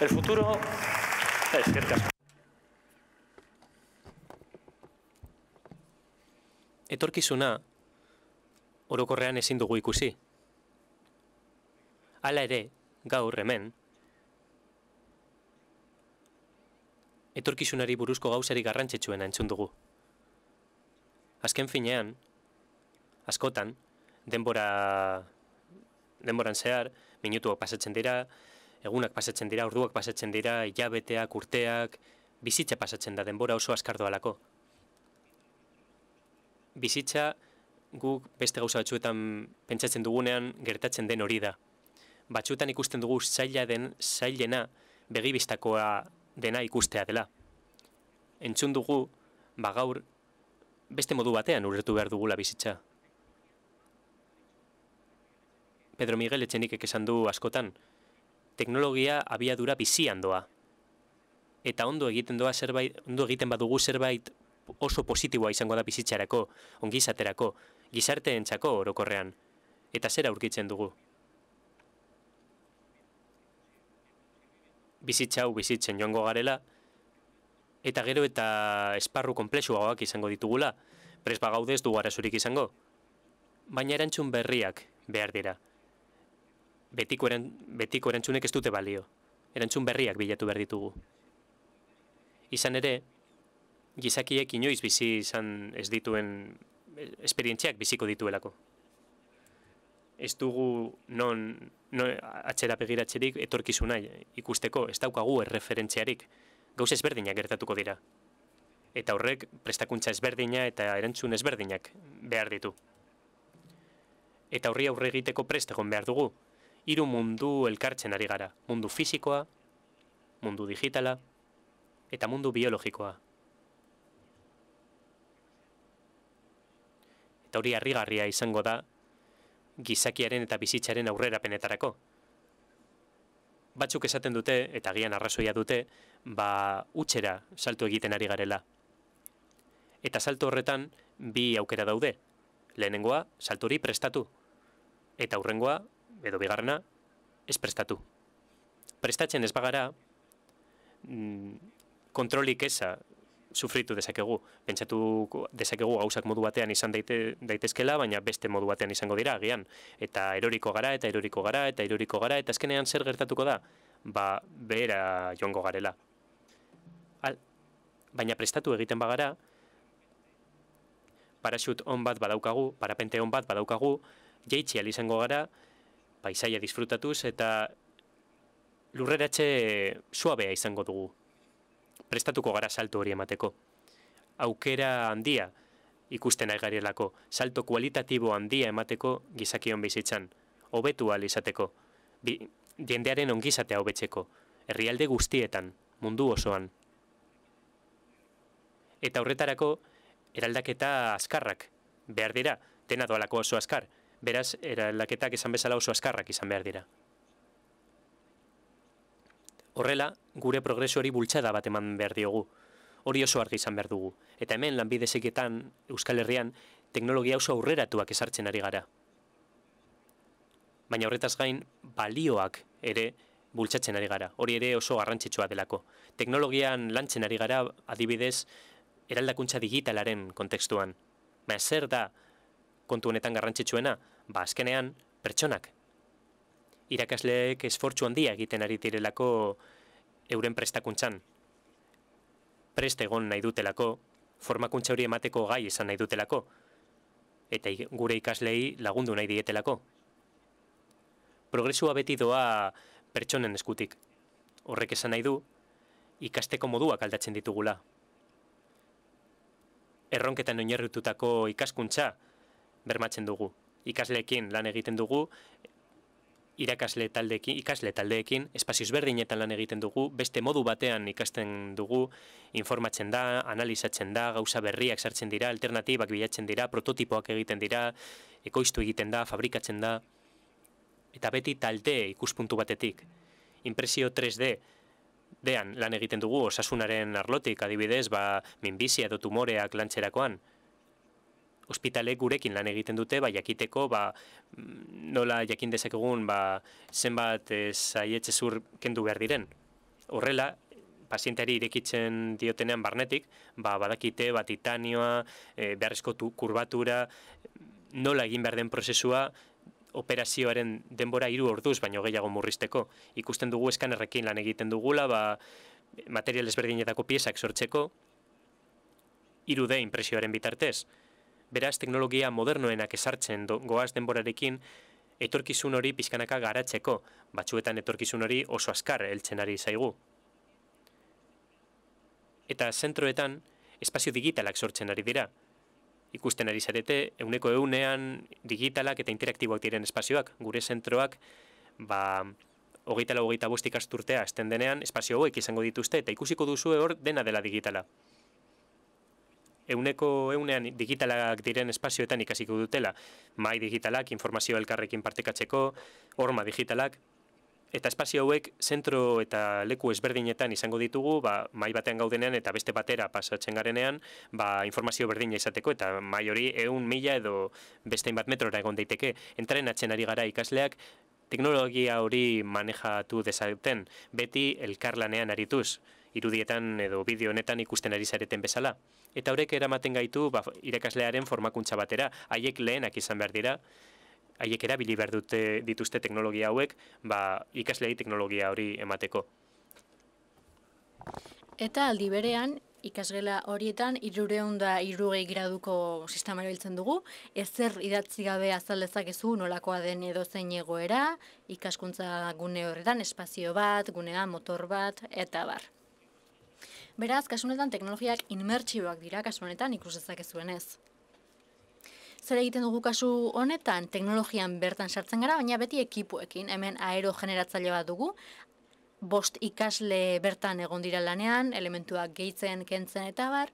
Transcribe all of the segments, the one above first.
El futuro eh, es Etorkizuna orokorrean ezin dugu ikusi. Hala ere, gaur hemen Etorkizunari buruzko gauzari garrantzitsuena entzun dugu. Azken finean, askotan, denbora denboran zehar, minutuak pasatzen dira, egunak pasatzen dira, orduak pasatzen dira, ilabeteak, urteak, bizitza pasatzen da, denbora oso azkardo alako. Bizitza guk beste gauza batzuetan pentsatzen dugunean gertatzen den hori da. Batzuetan ikusten dugu zaila den, zailena begibistakoa dena ikustea dela. Entzun dugu, ba gaur, beste modu batean urretu behar dugula bizitza. Pedro Miguel etxenik ekesan du askotan, teknologia abiadura bizian doa. Eta ondo egiten doa zerbait, ondo egiten badugu zerbait oso positiboa izango da bizitzarako, ongizaterako, gizarteentzako orokorrean. Eta zera aurkitzen dugu. Bizitza hau bizitzen joango garela eta gero eta esparru konplexuagoak izango ditugula, presba gaudez du arazurik izango. Baina erantzun berriak behar dira betiko erantzunek ez dute balio. Erantzun berriak bilatu behar ditugu. Izan ere, gizakiek inoiz bizi izan ez dituen esperientziak biziko dituelako. Ez dugu non, non atxera begiratxerik etorkizunai ikusteko, ez daukagu erreferentziarik. Gauz ezberdinak gertatuko dira. Eta horrek prestakuntza ezberdina eta erantzun ezberdinak behar ditu. Eta horri aurre egiteko prest behar dugu, hiru mundu elkartzen ari gara. Mundu fisikoa, mundu digitala, eta mundu biologikoa. Eta hori harrigarria izango da, gizakiaren eta bizitzaren aurrera penetarako. Batzuk esaten dute, eta gian arrazoia dute, ba utxera salto egiten ari garela. Eta salto horretan, bi aukera daude. Lehenengoa, salturi prestatu. Eta hurrengoa, edo bigarrena, ez prestatu. Prestatzen ez bagara, mm, kontrolik eza sufritu dezakegu. Pentsatu dezakegu gauzak modu batean izan daite, daitezkela, baina beste modu batean izango dira, agian. Eta eroriko gara, eta eroriko gara, eta eroriko gara, eta azkenean zer gertatuko da? Ba, behera joango garela. Al, baina prestatu egiten bagara, parasut on bat badaukagu, parapente on bat badaukagu, jeitzial izango gara, paisaia disfrutatuz eta lurreratxe suabea izango dugu. Prestatuko gara salto hori emateko. Aukera handia ikusten aigarielako, salto kualitatibo handia emateko gizakion bizitzan. hobetu alizateko, Bi, diendearen ongizatea hobetzeko, herrialde guztietan, mundu osoan. Eta horretarako, eraldaketa azkarrak, behar dira, tena doalako oso azkar, beraz, era laketak izan bezala oso azkarrak izan behar dira. Horrela, gure progresu hori bultxada bat eman behar diogu, hori oso argi izan behar dugu, eta hemen lanbidezeketan, Euskal Herrian, teknologia oso aurrera tuak esartzen ari gara. Baina horretaz gain, balioak ere bultxatzen ari gara, hori ere oso garrantzitsua delako. Teknologian lantzen ari gara adibidez eraldakuntza digitalaren kontekstuan. Baina zer da kontu honetan garrantzitsuena? ba azkenean pertsonak irakasleek esfortzu handia egiten ari direlako euren prestakuntzan preste egon nahi dutelako formakuntza hori emateko gai izan nahi dutelako eta gure ikaslei lagundu nahi dietelako progresua beti doa pertsonen eskutik horrek esan nahi du ikasteko moduak aldatzen ditugula erronketan oinarritutako ikaskuntza bermatzen dugu ikasleekin lan egiten dugu, irakasle taldeekin, ikasle taldeekin, espazioz berdinetan lan egiten dugu, beste modu batean ikasten dugu, informatzen da, analizatzen da, gauza berriak sartzen dira, alternatibak bilatzen dira, prototipoak egiten dira, ekoiztu egiten da, fabrikatzen da, eta beti talde ikuspuntu batetik. Impresio 3D, dean lan egiten dugu, osasunaren arlotik, adibidez, ba, minbizia edo tumoreak lantzerakoan, ospitale gurekin lan egiten dute, ba, jakiteko, ba, mm, nola jakin dezakegun, ba, zenbat zaietxe eh, zur kendu behar diren. Horrela, pazienteari irekitzen diotenean barnetik, ba, badakite, ba, titanioa, e, beharrezko kurbatura, nola egin behar den prozesua, operazioaren denbora hiru orduz, baino gehiago murrizteko. Ikusten dugu eskan errekin lan egiten dugula, ba, material ezberdinetako piezak sortzeko, irude inpresioaren bitartez beraz teknologia modernoenak esartzen do, goaz denborarekin, etorkizun hori pizkanaka garatzeko, batzuetan etorkizun hori oso azkar eltzen ari zaigu. Eta zentroetan, espazio digitalak sortzen ari dira. Ikusten ari zarete, euneko eunean digitalak eta interaktiboak diren espazioak, gure zentroak, ba hogeita la hogeita bostik asturtea, esten denean, espazio hoek izango dituzte, eta ikusiko duzu hor dena dela digitala euneko eunean digitalak diren espazioetan ikasiko dutela, mai digitalak, informazio elkarrekin partekatzeko, horma digitalak, eta espazio hauek zentro eta leku ezberdinetan izango ditugu, ba, mai batean gaudenean eta beste batera pasatzen garenean, ba, informazio berdina izateko eta mai hori eun mila edo beste bat metrora egon daiteke, entrenatzen ari gara ikasleak, teknologia hori manejatu dezaten, beti elkarlanean arituz irudietan edo bideo honetan ikusten ari zareten bezala. Eta horrek eramaten gaitu ba, irakaslearen formakuntza batera, haiek lehenak izan behar dira, haiek erabili behar dute dituzte teknologia hauek, ba, ikaslei teknologia hori emateko. Eta aldi berean, ikasgela horietan irureun da irugei graduko sistema erabiltzen dugu, ezer idatzi gabe azaldezakezu nolakoa den edo zein egoera, ikaskuntza gune horretan, espazio bat, gunea, motor bat, eta bar. Beraz, kasunetan teknologiak inmertsiboak dira kasunetan ikus dezakezuen ez. Zer egiten dugu kasu honetan, teknologian bertan sartzen gara, baina beti ekipuekin, hemen aero generatzaile bat dugu, bost ikasle bertan egon dira lanean, elementuak gehitzen, kentzen eta bar,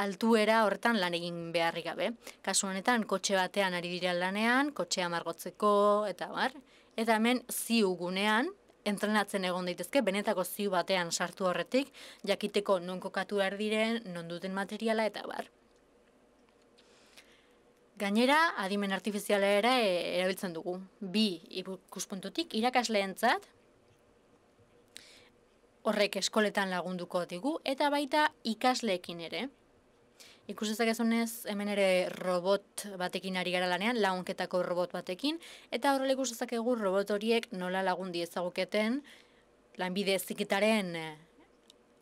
altuera horretan lan egin beharri gabe. Kasu honetan, kotxe batean ari dira lanean, kotxea margotzeko eta bar, eta hemen ziugunean, entrenatzen egon daitezke, benetako ziu batean sartu horretik, jakiteko non kokatu diren, non duten materiala eta bar. Gainera, adimen artifiziala ere erabiltzen dugu. Bi ikuspuntutik irakasleentzat horrek eskoletan lagunduko digu eta baita ikasleekin ere. Ikus dezakezunez, hemen ere robot batekin ari gara lanean, launketako robot batekin, eta horrela ikus dezakegu robot horiek nola lagundi ezaguketen lanbide ziketaren eh,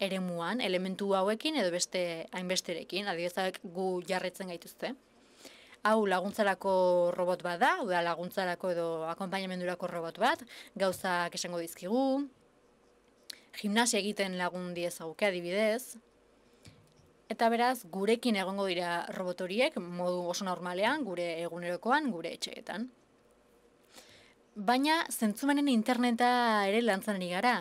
eremuan, elementu hauekin edo beste hainbesterekin, adibidez, gu jarretzen gaituzte. Hau laguntzarako robot bat da, da laguntzarako edo akompainamendurako robot bat, gauzak esango dizkigu, gimnasia egiten lagun ezagukea adibidez, Eta beraz, gurekin egongo dira robotoriek modu oso normalean, gure egunerokoan, gure etxeetan. Baina, zentzumenen interneta ere lantzen ari gara.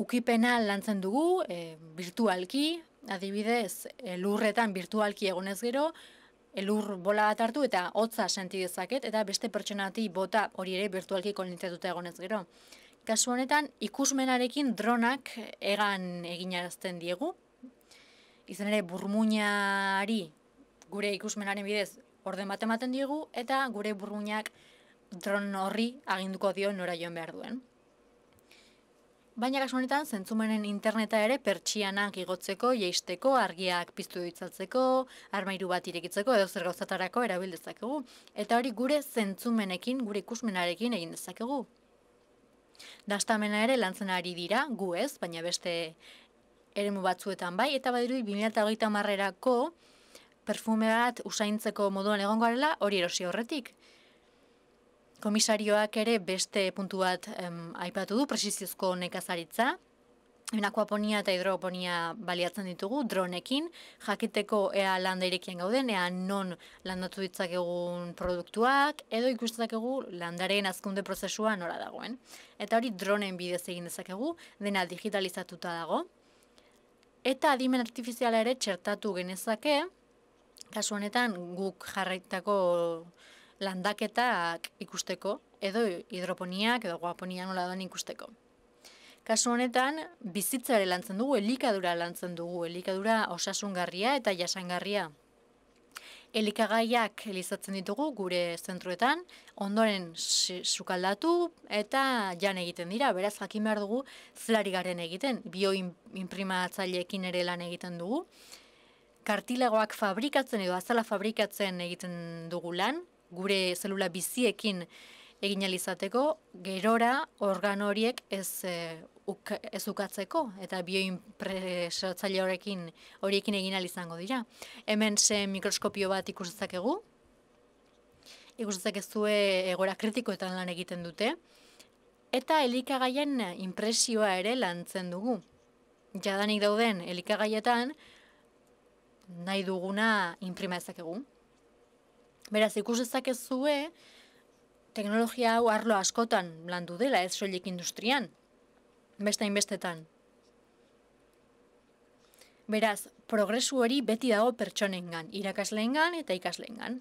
Ukipena lantzen dugu, e, eh, virtualki, adibidez, elurretan eh, virtualki egonez gero, Elur eh, bola bat hartu eta hotza senti dezaket eta beste pertsonati bota hori ere virtualki kolintzatuta egonez gero. Kasu honetan ikusmenarekin dronak egan eginarazten diegu, izan ere burmuñari gure ikusmenaren bidez orden bat ematen digu eta gure burmuñak dron horri aginduko dio nora joan behar duen. Baina kasu honetan, zentzumenen interneta ere pertsianak igotzeko, jeisteko, argiak piztu ditzaltzeko, armairu bat irekitzeko edo zer gauzatarako erabil Eta hori gure zentzumenekin, gure ikusmenarekin egin dezakegu. Dastamena ere lantzen ari dira, gu ez, baina beste eremu batzuetan bai, eta badirudi 2008 marrerako perfume bat usaintzeko moduan egon garela hori erosi horretik. Komisarioak ere beste puntu bat aipatu du presiziozko nekazaritza. ponia eta hidroponia baliatzen ditugu dronekin, jakiteko ea landairekin gauden, ea non landatu ditzakegun produktuak, edo ikustezakegu landaren azkunde prozesua nora dagoen. Eta hori droneen bidez egin dezakegu, dena digitalizatuta dago eta adimen artifiziala ere txertatu genezake, kasu honetan guk jarraitako landaketak ikusteko, edo hidroponiak edo guaponia nola ikusteko. Kasu honetan, bizitzare lantzen dugu, elikadura lantzen dugu, elikadura osasungarria eta jasangarria elikagaiak elizatzen ditugu gure zentruetan, ondoren sukaldatu eta jan egiten dira, beraz jakin behar dugu zelari egiten, bioimprimatzailekin ere lan egiten dugu, kartilagoak fabrikatzen edo azala fabrikatzen egiten dugu lan, gure zelula biziekin egin alizateko, gerora organ horiek ez eh, uk, ukatzeko eta bioinpresatzaile horrekin horiekin egin izango dira. Hemen zen mikroskopio bat ikus dezakegu. Ikus dezakezue egora kritikoetan lan egiten dute eta elikagaien impresioa ere lantzen dugu. Jadanik dauden elikagaietan nahi duguna inprima egu. Beraz, ikus zue teknologia hau arlo askotan landu dela, ez soilik industrian, beste inbestetan. Beraz, progresu hori beti dago pertsonengan, irakasleengan eta ikasleengan.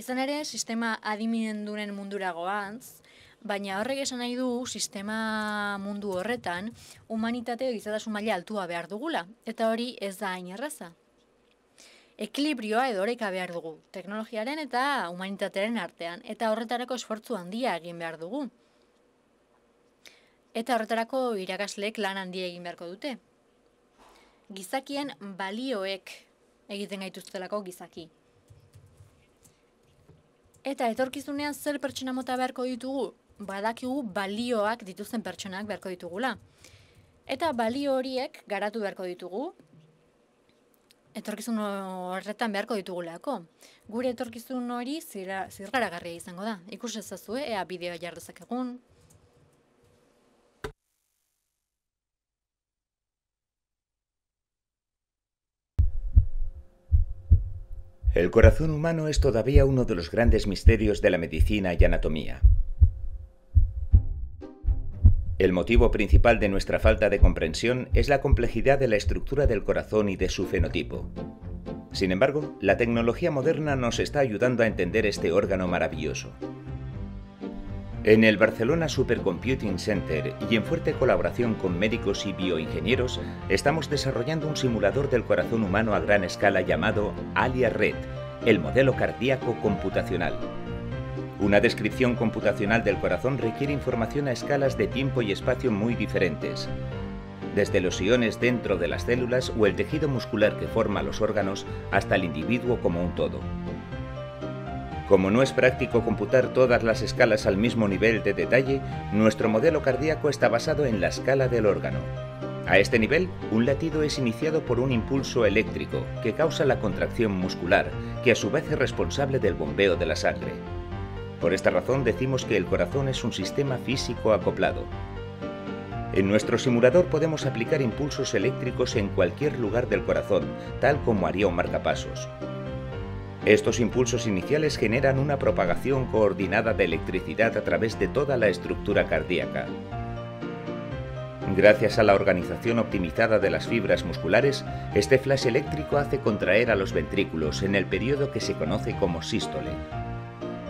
Izan ere, sistema adiminendunen mundura goaz, baina horrek esan nahi du sistema mundu horretan humanitate egizatasun maila altua behar dugula, eta hori ez da hain erraza. Ekilibrioa edo behar dugu, teknologiaren eta humanitatearen artean, eta horretarako esfortzu handia egin behar dugu eta horretarako irakasleek lan handia egin beharko dute. Gizakien balioek egiten gaituztelako gizaki. Eta etorkizunean zer pertsona mota beharko ditugu? Badakigu balioak dituzten pertsonak beharko ditugula. Eta balio horiek garatu beharko ditugu, etorkizun horretan beharko ditugulako. Gure etorkizun hori zirgaragarria garria izango da. Ikus ezazue, ea bideoa jardezak egun, El corazón humano es todavía uno de los grandes misterios de la medicina y anatomía. El motivo principal de nuestra falta de comprensión es la complejidad de la estructura del corazón y de su fenotipo. Sin embargo, la tecnología moderna nos está ayudando a entender este órgano maravilloso. En el Barcelona Supercomputing Center y en fuerte colaboración con médicos y bioingenieros, estamos desarrollando un simulador del corazón humano a gran escala llamado Alia Red, el modelo cardíaco computacional. Una descripción computacional del corazón requiere información a escalas de tiempo y espacio muy diferentes. Desde los iones dentro de las células o el tejido muscular que forma los órganos hasta el individuo como un todo. Como no es práctico computar todas las escalas al mismo nivel de detalle, nuestro modelo cardíaco está basado en la escala del órgano. A este nivel, un latido es iniciado por un impulso eléctrico que causa la contracción muscular, que a su vez es responsable del bombeo de la sangre. Por esta razón decimos que el corazón es un sistema físico acoplado. En nuestro simulador podemos aplicar impulsos eléctricos en cualquier lugar del corazón, tal como haría un marcapasos. Estos impulsos iniciales generan una propagación coordinada de electricidad a través de toda la estructura cardíaca. Gracias a la organización optimizada de las fibras musculares, este flash eléctrico hace contraer a los ventrículos en el periodo que se conoce como sístole.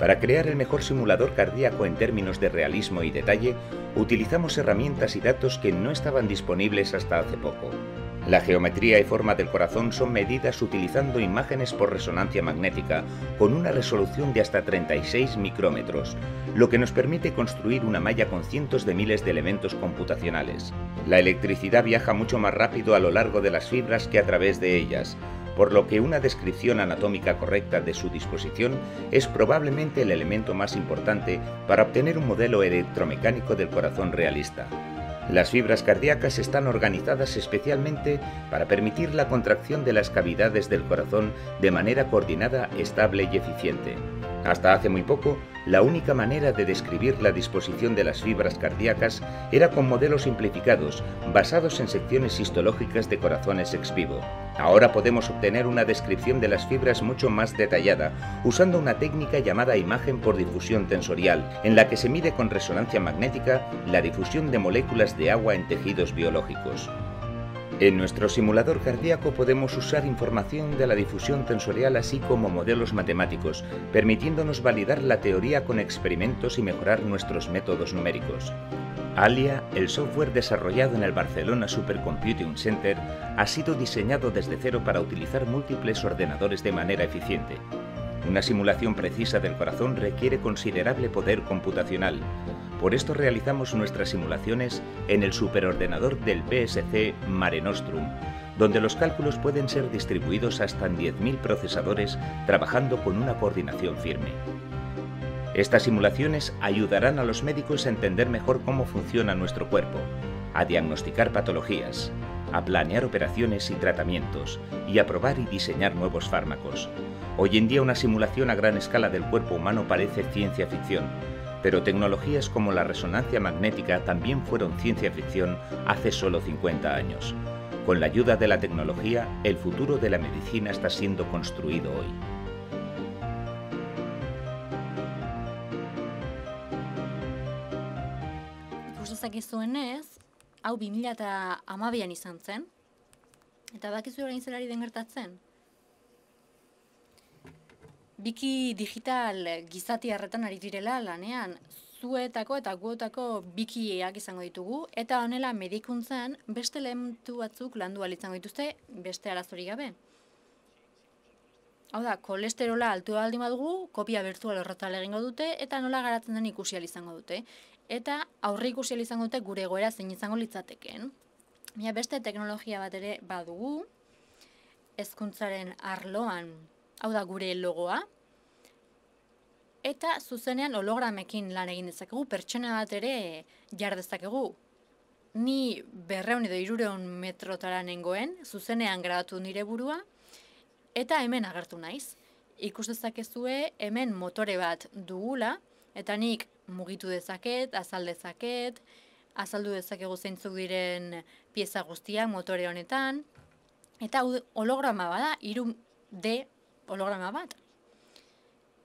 Para crear el mejor simulador cardíaco en términos de realismo y detalle, utilizamos herramientas y datos que no estaban disponibles hasta hace poco. La geometría y forma del corazón son medidas utilizando imágenes por resonancia magnética con una resolución de hasta 36 micrómetros, lo que nos permite construir una malla con cientos de miles de elementos computacionales. La electricidad viaja mucho más rápido a lo largo de las fibras que a través de ellas, por lo que una descripción anatómica correcta de su disposición es probablemente el elemento más importante para obtener un modelo electromecánico del corazón realista. Las fibras cardíacas están organizadas especialmente para permitir la contracción de las cavidades del corazón de manera coordinada, estable y eficiente. Hasta hace muy poco, la única manera de describir la disposición de las fibras cardíacas era con modelos simplificados, basados en secciones histológicas de corazones ex vivo. Ahora podemos obtener una descripción de las fibras mucho más detallada, usando una técnica llamada imagen por difusión tensorial, en la que se mide con resonancia magnética la difusión de moléculas de agua en tejidos biológicos. En nuestro simulador cardíaco podemos usar información de la difusión tensorial así como modelos matemáticos, permitiéndonos validar la teoría con experimentos y mejorar nuestros métodos numéricos. Alia, el software desarrollado en el Barcelona Supercomputing Center, ha sido diseñado desde cero para utilizar múltiples ordenadores de manera eficiente. Una simulación precisa del corazón requiere considerable poder computacional. Por esto realizamos nuestras simulaciones en el superordenador del PSC Mare Nostrum, donde los cálculos pueden ser distribuidos hasta en 10.000 procesadores trabajando con una coordinación firme. Estas simulaciones ayudarán a los médicos a entender mejor cómo funciona nuestro cuerpo, a diagnosticar patologías, a planear operaciones y tratamientos, y a probar y diseñar nuevos fármacos. Hoy en día una simulación a gran escala del cuerpo humano parece ciencia ficción, pero tecnologías como la resonancia magnética también fueron ciencia ficción hace solo 50 años. Con la ayuda de la tecnología, el futuro de la medicina está siendo construido hoy. izan eta bakizu orain zelari den gertatzen, biki digital gizati harretan ari direla lanean, zuetako eta guotako bikieak izango ditugu, eta honela medikuntzan beste lehentu batzuk landu alitzango dituzte beste arazori gabe. Hau da, kolesterola altuaaldi aldi madugu, kopia virtual horretal egingo dute, eta nola garatzen den ikusi izango dute. Eta aurri ikusi izango dute gure goera zein izango litzateken. Mia beste teknologia bat ere badugu, ezkuntzaren arloan hau da gure logoa, eta zuzenean hologramekin lan egin dezakegu, pertsona bat ere jar dezakegu. Ni berreun edo irureun metrotara nengoen, zuzenean grabatu nire burua, eta hemen agertu naiz. Ikus dezakezue hemen motore bat dugula, eta nik mugitu dezaket, azal dezaket, azaldu dezakegu zeintzuk diren pieza guztiak motore honetan, eta holograma bada, irun D holograma bat.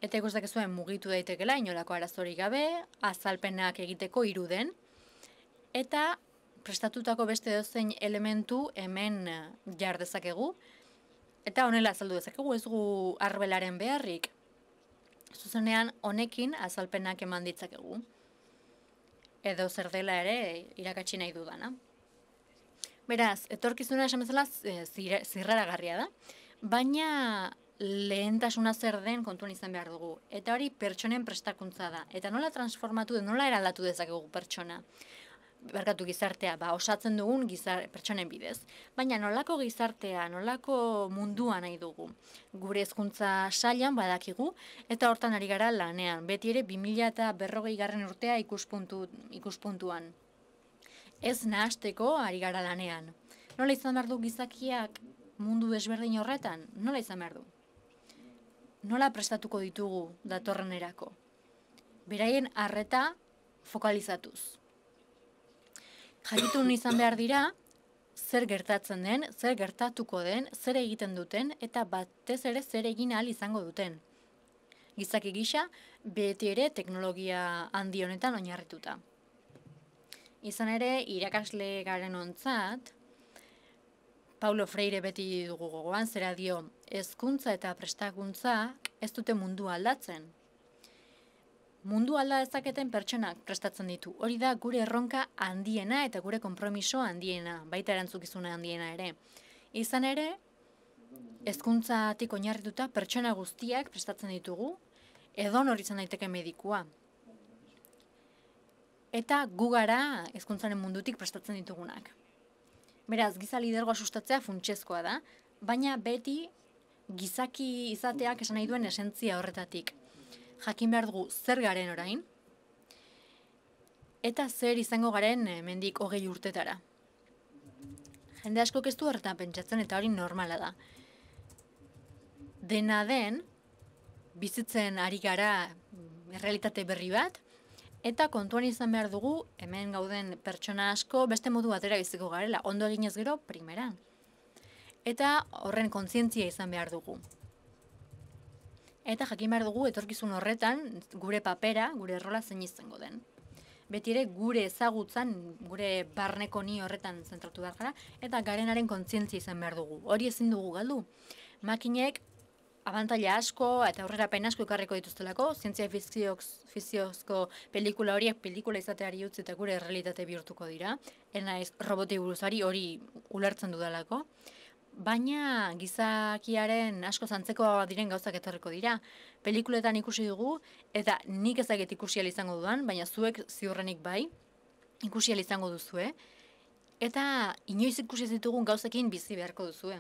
Eta ikustak zuen mugitu daitekela inolako arazori gabe, azalpenak egiteko iruden, eta prestatutako beste dozein elementu hemen eh, jar dezakegu, eta honela azaldu dezakegu ez gu arbelaren beharrik. Zuzenean honekin azalpenak eman ditzakegu. Edo zer dela ere irakatsi nahi dudana. Beraz, etorkizuna esan bezala eh, zirraragarria da, baina lehentasuna zer den kontuan izan behar dugu. Eta hori pertsonen prestakuntza da. Eta nola transformatu den, nola eraldatu dezakegu pertsona. Berkatu gizartea, ba, osatzen dugun gizar, pertsonen bidez. Baina nolako gizartea, nolako mundua nahi dugu. Gure ezkuntza salian badakigu, eta hortan ari gara lanean. Beti ere, 2000 eta berrogei garren urtea ikuspuntu, ikuspuntuan. Ez nahasteko ari gara lanean. Nola izan behar du gizakiak mundu desberdin horretan? Nola izan behar du? nola prestatuko ditugu datorren erako. Beraien arreta fokalizatuz. Jakitun izan behar dira, zer gertatzen den, zer gertatuko den, zer egiten duten, eta batez ere zer egin ahal izango duten. Gizaki gisa, beti ere teknologia handi honetan oinarrituta. Izan ere, irakasle garen ontzat, Paulo Freire beti dugu gogoan zera dio, hezkuntza eta prestaguntza ez dute mundu aldatzen. Mundu alda ezaketen pertsonak prestatzen ditu. Hori da gure erronka handiena eta gure konpromiso handiena, baita erantzukizuna handiena ere. Izan ere, hezkuntzatik oinarrituta pertsona guztiak prestatzen ditugu edon hori izan daiteke medikua. Eta gu gara hezkuntzaren mundutik prestatzen ditugunak. Beraz, giza lidergoa sustatzea funtsezkoa da, baina beti gizaki izateak esan nahi duen esentzia horretatik. Jakin behar dugu zer garen orain, eta zer izango garen eh, mendik hogei urtetara. Jende asko keztu horretan pentsatzen eta hori normala da. Dena den, bizitzen ari gara errealitate berri bat, Eta kontuan izan behar dugu, hemen gauden pertsona asko, beste modu batera biziko garela, ondo eginez gero, primera. Eta horren kontzientzia izan behar dugu. Eta jakin behar dugu, etorkizun horretan, gure papera, gure errola zein izango den. Beti ere, gure ezagutzan, gure barneko ni horretan zentratu behar gara, eta garenaren kontzientzia izan behar dugu. Hori ezin dugu galdu. Makinek abantaila asko eta aurrera pen asko ekarriko dituztelako, zientzia fiziozko pelikula horiek pelikula izateari utzi eta gure errealitate bihurtuko dira. Ena ez roboti buruzari hori ulertzen dudalako. Baina gizakiaren asko zantzeko diren gauzak etorriko dira. Pelikuletan ikusi dugu eta nik ezaget ikusi izango duan, baina zuek ziurrenik bai ikusi izango duzue. Eta inoiz ikusi ditugun gauzekin bizi beharko duzue.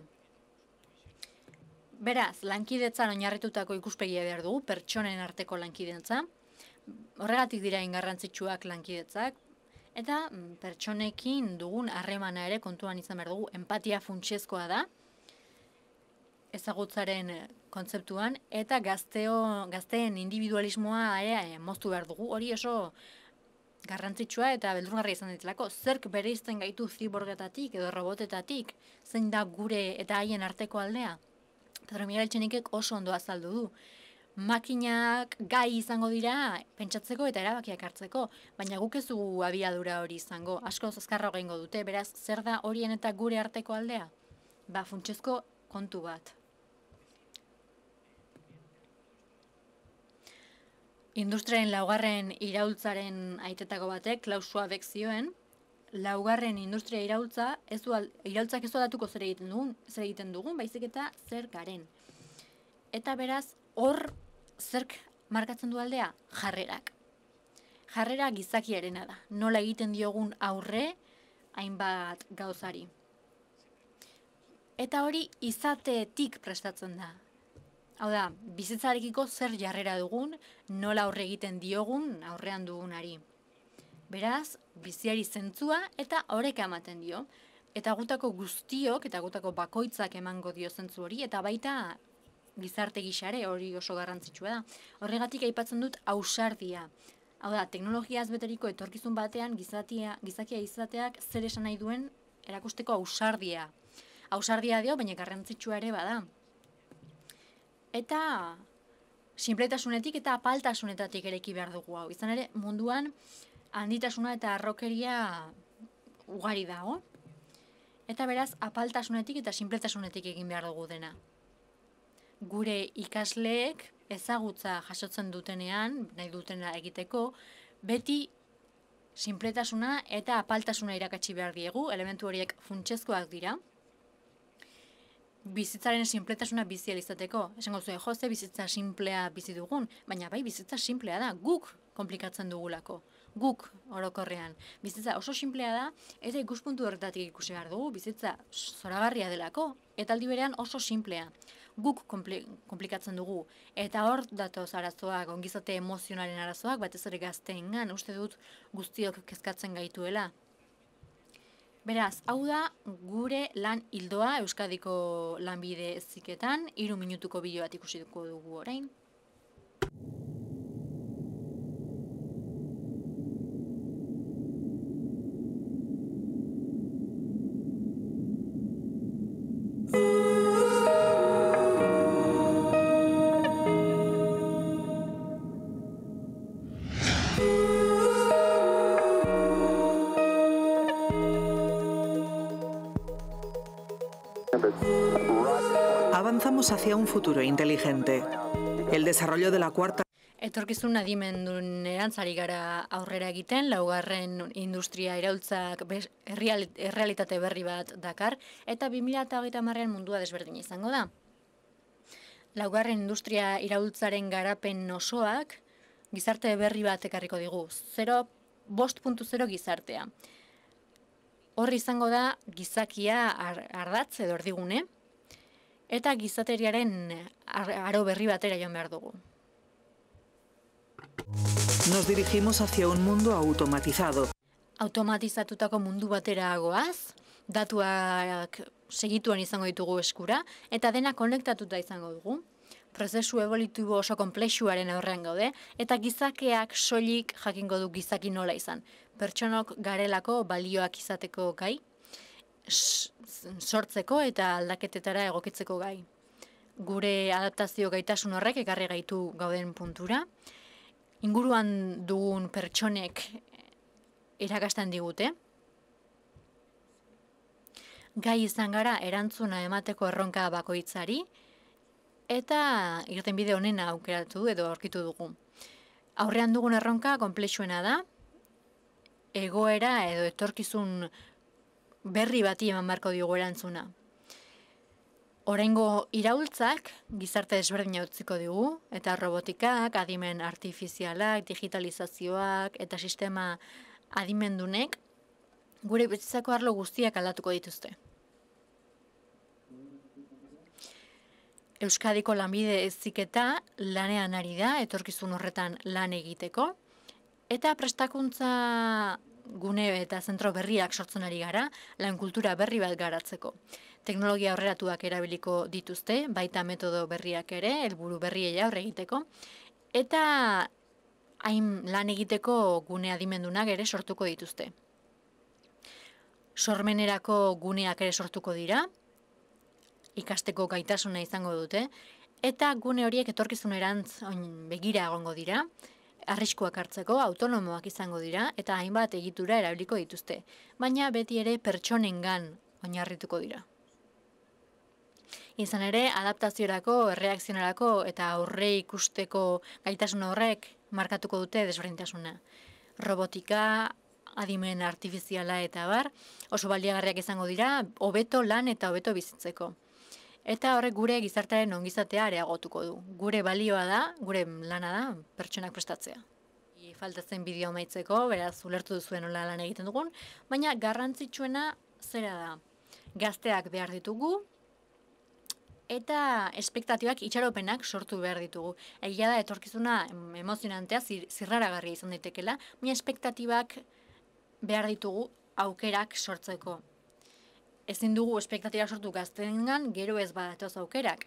Beraz, lankidetzan oinarritutako ikuspegia behar dugu, pertsonen arteko lankidetza. Horregatik dira ingarrantzitsuak lankidetzak. Eta mm, pertsonekin dugun harremana ere kontuan izan behar dugu, empatia funtsiezkoa da, ezagutzaren eh, kontzeptuan, eta gazteo, gazteen individualismoa ere eh, moztu behar dugu. Hori oso garrantzitsua eta beldurgarri izan ditzelako, zerk bereizten gaitu ziborgetatik edo robotetatik, zein da gure eta haien arteko aldea eta horre oso ondo azaldu du. Makinak gai izango dira pentsatzeko eta erabakiak hartzeko, baina guk ez dugu abiadura hori izango, asko zaskarra ogeingo dute, beraz, zer da horien eta gure arteko aldea? Ba, funtsezko kontu bat. Industriaren laugarren iraultzaren aitetako batek, klausua bekzioen, laugarren industria irautza, ez du, iraultzak ez du zer egiten dugun, zer egiten dugun, baizik eta zer garen. Eta beraz, hor zerk markatzen du aldea, jarrerak. Jarrera gizakiarena da, nola egiten diogun aurre, hainbat gauzari. Eta hori izateetik prestatzen da. Hau da, bizitzarekiko zer jarrera dugun, nola aurre egiten diogun aurrean dugunari. ari. Beraz, biziari zentzua eta oreka ematen dio. Eta gutako guztiok eta gutako bakoitzak emango dio zentzu hori, eta baita gizarte gixare hori oso garrantzitsua da. Horregatik aipatzen dut ausardia. Hau da, teknologia beteriko etorkizun batean gizatia, gizakia izateak zer esan nahi duen erakusteko ausardia. Ausardia dio, baina garrantzitsua ere bada. Eta sinpletasunetik eta apaltasunetatik ereki behar dugu hau. Izan ere, munduan handitasuna eta arrokeria ugari dago. Eta beraz, apaltasunetik eta sinpletasunetik egin behar dugu dena. Gure ikasleek ezagutza jasotzen dutenean, nahi dutena egiteko, beti sinpletasuna eta apaltasuna irakatsi behar diegu, elementu horiek funtsezkoak dira. Bizitzaren sinpletasuna bizi izateko. Esango zuen, jose bizitza sinplea bizi dugun, baina bai bizitza sinplea da, guk komplikatzen dugulako guk orokorrean. Bizitza oso sinplea da, eta ikuspuntu horretatik ikusi behar dugu, bizitza zoragarria delako, eta aldi berean oso sinplea. Guk kompli, komplikatzen dugu, eta hor datoz arazoak, ongizate emozionalen arazoak, batez ere gazteengan uste dut guztiok kezkatzen gaituela. Beraz, hau da gure lan hildoa Euskadiko lanbide ziketan, iru minutuko bideo bat ikusi dugu orain. avanzamos hacia un futuro inteligente. El desarrollo de la cuarta... Etorkizun adimen duen erantzari gara aurrera egiten, laugarren industria irautzak errealitate berri bat dakar, eta 2008 eta marrean mundua desberdin izango da. Laugarren industria irautzaren garapen osoak, gizarte berri bat ekarriko digu, 0.0 gizartea. Horri izango da, gizakia ardatze dordigune, eta gizateriaren eh, aro berri batera joan behar dugu. Nos dirigimos hacia un mundo automatizado. Automatizatutako mundu batera goaz, datuak segituan izango ditugu eskura, eta dena konektatuta izango dugu. Prozesu ebolitu oso komplexuaren aurrean gaude, eta gizakeak solik jakingo du gizaki nola izan. Pertsonok garelako balioak izateko gai, sortzeko eta aldaketetara egokitzeko gai. Gure adaptazio gaitasun horrek ekarri gaitu gauden puntura. Inguruan dugun pertsonek erakasten digute. Gai izan gara erantzuna emateko erronka bakoitzari eta irtenbide honena aukeratu edo aurkitu dugu. Aurrean dugun erronka konplexuena da, egoera edo etorkizun berri bati eman barko diogu erantzuna. Horengo iraultzak gizarte desberdina utziko dugu, eta robotikak, adimen artifizialak, digitalizazioak, eta sistema adimendunek, gure bizitzako arlo guztiak aldatuko dituzte. Euskadiko lanbide eziketa lanean ari da, etorkizun horretan lan egiteko, eta prestakuntza gune eta zentro berriak sortzen ari gara, lan kultura berri bat garatzeko. Teknologia horreratuak erabiliko dituzte, baita metodo berriak ere, helburu berri ere egiteko, eta hain lan egiteko gunea dimendunak ere sortuko dituzte. Sormenerako guneak ere sortuko dira, ikasteko gaitasuna izango dute, eta gune horiek etorkizun erantz begira egongo dira, arriskuak hartzeko autonomoak izango dira eta hainbat egitura erabiliko dituzte, baina beti ere pertsonengan oinarrituko dira. Izan ere, adaptaziorako, erreakzionarako eta aurre ikusteko gaitasun horrek markatuko dute desberdintasuna. Robotika, adimen artifiziala eta bar, oso baliagarriak izango dira, hobeto lan eta hobeto bizitzeko. Eta horrek gure gizartaren ongizatea areagotuko du. Gure balioa da, gure lana da, pertsonak prestatzea. Faltatzen bideo maitzeko, beraz, ulertu duzuen hola lan egiten dugun, baina garrantzitsuena zera da. Gazteak behar ditugu, eta espektatibak itxaropenak sortu behar ditugu. Egia da, etorkizuna emozionantea zir, zirrara garria izan ditekela, baina espektatibak behar ditugu aukerak sortzeko ezin dugu espektatira sortu gaztengan gero ez badatoz aukerak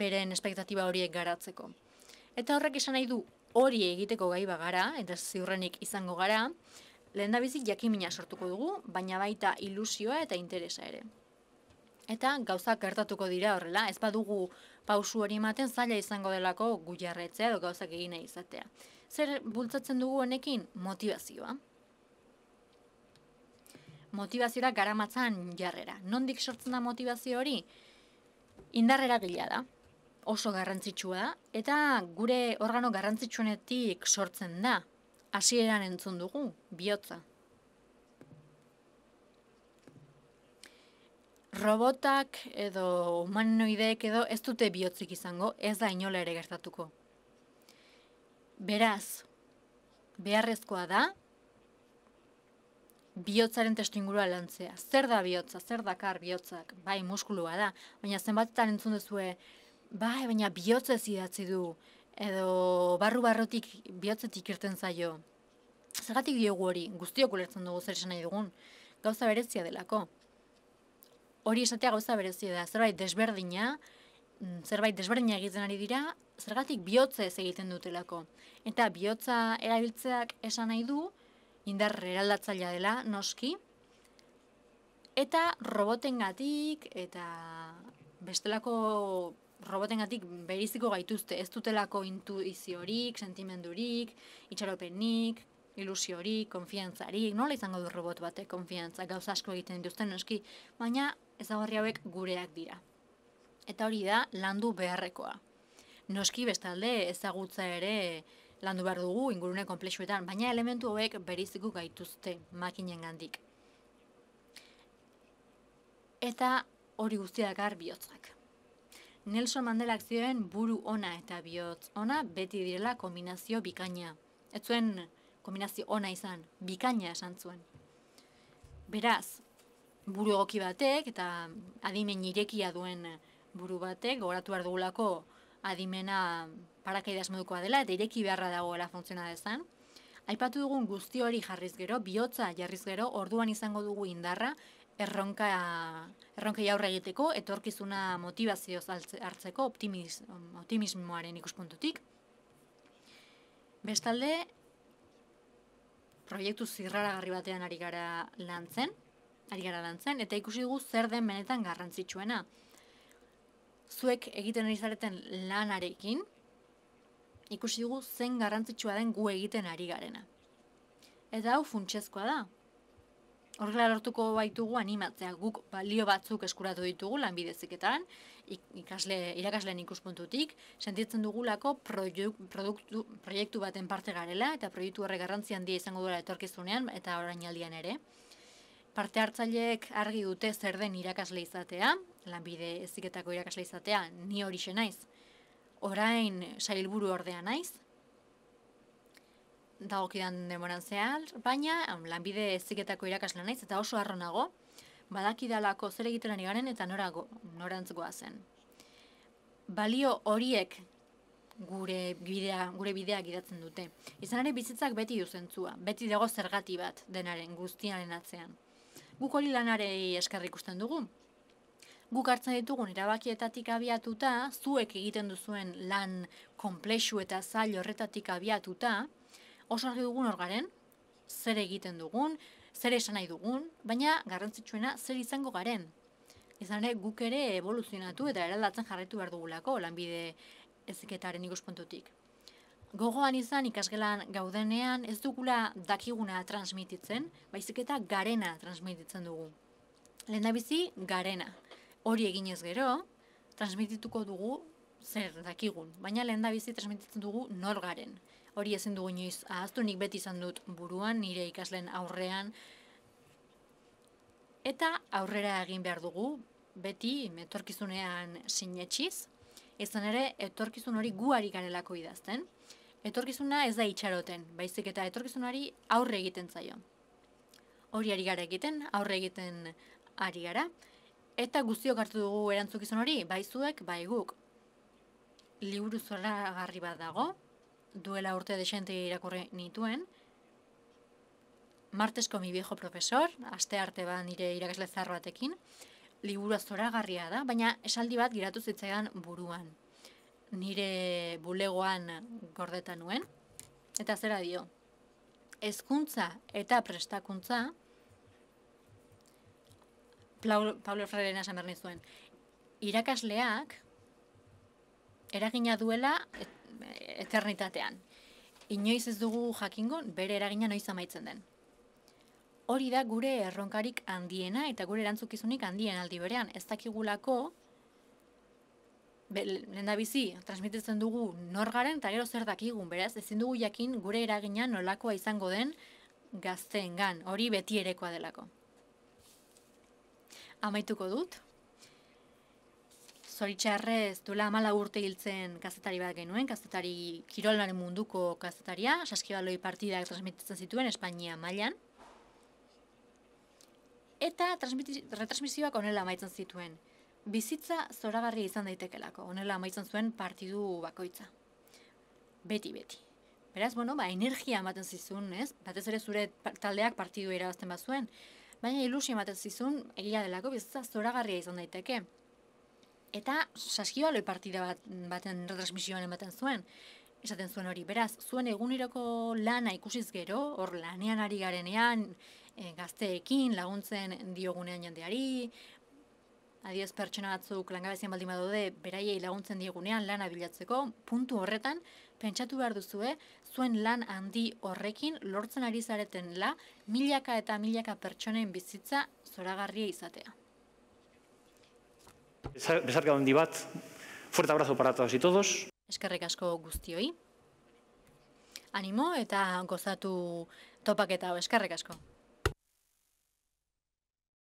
beren espektatiba horiek garatzeko. Eta horrek izan nahi du hori egiteko gai bagara, eta ziurrenik izango gara, lehen bizik jakimina sortuko dugu, baina baita ilusioa eta interesa ere. Eta gauzak gertatuko dira horrela, ez badugu pausu hori ematen zaila izango delako gujarretzea edo gauzak egine izatea. Zer bultzatzen dugu honekin motivazioa, motivaziora garamatzan jarrera. Nondik sortzen da motivazio hori? Indarrera gila da, oso garrantzitsua da, eta gure organo garrantzitsuenetik sortzen da. hasieran entzun dugu, Biotza. Robotak edo humanoideek edo ez dute bihotzik izango, ez da inola ere gertatuko. Beraz, beharrezkoa da, bihotzaren testu ingurua lantzea. Zer da bihotza, zer dakar bihotzak, bai muskulua da, baina zenbatetan entzun duzue, bai, baina ez idatzi du, edo barru-barrotik bihotzetik irten zaio. Zergatik diogu hori, guztiok ulertzen dugu zer esan nahi dugun, gauza berezia delako. Hori esatea gauza berezia da, zerbait desberdina, mm, zerbait desberdina egiten ari dira, zergatik bihotze ez egiten dutelako. Eta bihotza erabiltzeak esan nahi du, indar eraldatzailea dela, noski. Eta robotengatik eta bestelako robotengatik beriziko gaituzte, ez dutelako intuiziorik, sentimendurik, itxaropenik, ilusiorik, konfiantzarik, nola izango du robot batek konfiantza gauza asko egiten dituzten noski, baina ezagarri hauek gureak dira. Eta hori da landu beharrekoa. Noski bestalde ezagutza ere landu behar dugu ingurune konplexuetan, baina elementu hauek berizko gaituzte makinen gandik. Eta hori guztia gar Nelson Mandela akzioen buru ona eta bihotz ona beti direla kombinazio bikaina. Ez zuen kombinazio ona izan, bikaina esan zuen. Beraz, buru egoki batek eta adimen irekia duen buru batek, goratu behar dugulako adimena parakaidaz modukoa dela eta ireki beharra dagoela funtziona dezan. Aipatu dugun guzti hori jarriz gero, bihotza jarriz gero, orduan izango dugu indarra, erronka, erronka egiteko, etorkizuna motivazioz hartzeko optimismoaren ikuspuntutik. Bestalde, proiektu garri batean ari gara lantzen, ari gara eta ikusi dugu zer den benetan garrantzitsuena. Zuek egiten ari zareten lanarekin, ikusi dugu zen garrantzitsua den gu egiten ari garena. Eta hau funtsezkoa da. Horrela lortuko baitugu animatzea guk balio batzuk eskuratu ditugu lanbideziketan, ikasle, irakasleen ikuspuntutik, sentitzen dugulako proiektu, baten parte garela eta proiektu horre garrantzi handia izango duela etorkizunean eta orainaldian ere. Parte hartzaileek argi dute zer den irakasle izatea, lanbide eziketako irakasle izatea, ni hori naiz orain sailburu eh, ordea naiz, da okidan demoran zehar, baina lanbide ziketako irakasle naiz, eta oso arro nago, badakidalako zer egiten ari garen eta norago, norantz goazen. Balio horiek gure bidea, gure bidea gidatzen dute. Izan ere bizitzak beti duzentzua, beti dago zergati bat denaren guztiaren atzean. Guk hori lanarei eskerrik ikusten dugu, guk hartzen ditugun erabakietatik abiatuta, zuek egiten duzuen lan komplexu eta zail horretatik abiatuta, oso argi dugun hor garen, zer egiten dugun, zer esan nahi dugun, baina garrantzitsuena zer izango garen. Izan ere guk ere evoluzionatu eta eraldatzen jarretu behar dugulako lanbide eziketaren ikuspontutik. Gogoan izan ikasgelan gaudenean ez dugula dakiguna transmititzen, baizik eta garena transmititzen dugu. Lehen bizi garena hori eginez gero, transmitituko dugu zer dakigun, baina lehen da bizi transmititzen dugu nor garen. Hori ezen dugu inoiz, nik beti izan dut buruan, nire ikaslen aurrean, eta aurrera egin behar dugu, beti metorkizunean sinetxiz, ezan ere, etorkizun hori guari garelako idazten. Etorkizuna ez da itxaroten, baizik eta etorkizunari aurre egiten zaio. Hori ari gara egiten, aurre egiten ari gara, Eta guztiok hartu dugu erantzukizun hori, bai zuek, bai guk. Liburu zola garri bat dago, duela urte desente irakurri nituen. Martesko mi viejo profesor, aste arte ba nire irakasle zarro Liburu azora garria da, baina esaldi bat giratu zitzaidan buruan. Nire bulegoan gordeta nuen. Eta zera dio, hezkuntza eta prestakuntza, Pablo Freire nasa berri zuen. Irakasleak eragina duela eternitatean. Inoiz ez dugu jakingo bere eragina noiz amaitzen den. Hori da gure erronkarik handiena eta gure erantzukizunik handien aldi berean. Ez dakigulako lehen bizi, transmititzen dugu norgaren eta gero zer dakigun, beraz, ezin dugu jakin gure eragina nolakoa izango den gazteengan, hori beti erekoa delako amaituko dut. Zoritxarre, ez duela amala urte hiltzen kazetari bat genuen, kazetari Kirolaren munduko kazetaria, saskibaloi partidak transmititzen zituen Espainia mailan. Eta retransmisioak onela amaitzen zituen. Bizitza zoragarri izan daitekelako, onela amaitzen zuen partidu bakoitza. Beti, beti. Beraz, bueno, ba, energia amaten zizun, ez? Batez ere zure taldeak partidu irabazten bat zuen baina ilusio ematen zizun, egia delako, bizitza zoragarria izan daiteke. Eta saskibaloi partida bat, baten retransmisioan ematen zuen, esaten zuen hori, beraz, zuen egunerako lana ikusiz gero, hor lanean ari garenean, e, gazteekin, laguntzen diogunean jendeari, adiez pertsona batzuk langabezian baldin badaude beraiei laguntzen diegunean lana bilatzeko, puntu horretan, pentsatu behar duzue, zuen lan handi horrekin lortzen ari zareten la, milaka eta milaka pertsonen bizitza zoragarria izatea. Besarka handi bat, fuerte abrazo para todos todos. Eskerrik asko guztioi. Animo eta gozatu topaketa hau eskerrik asko.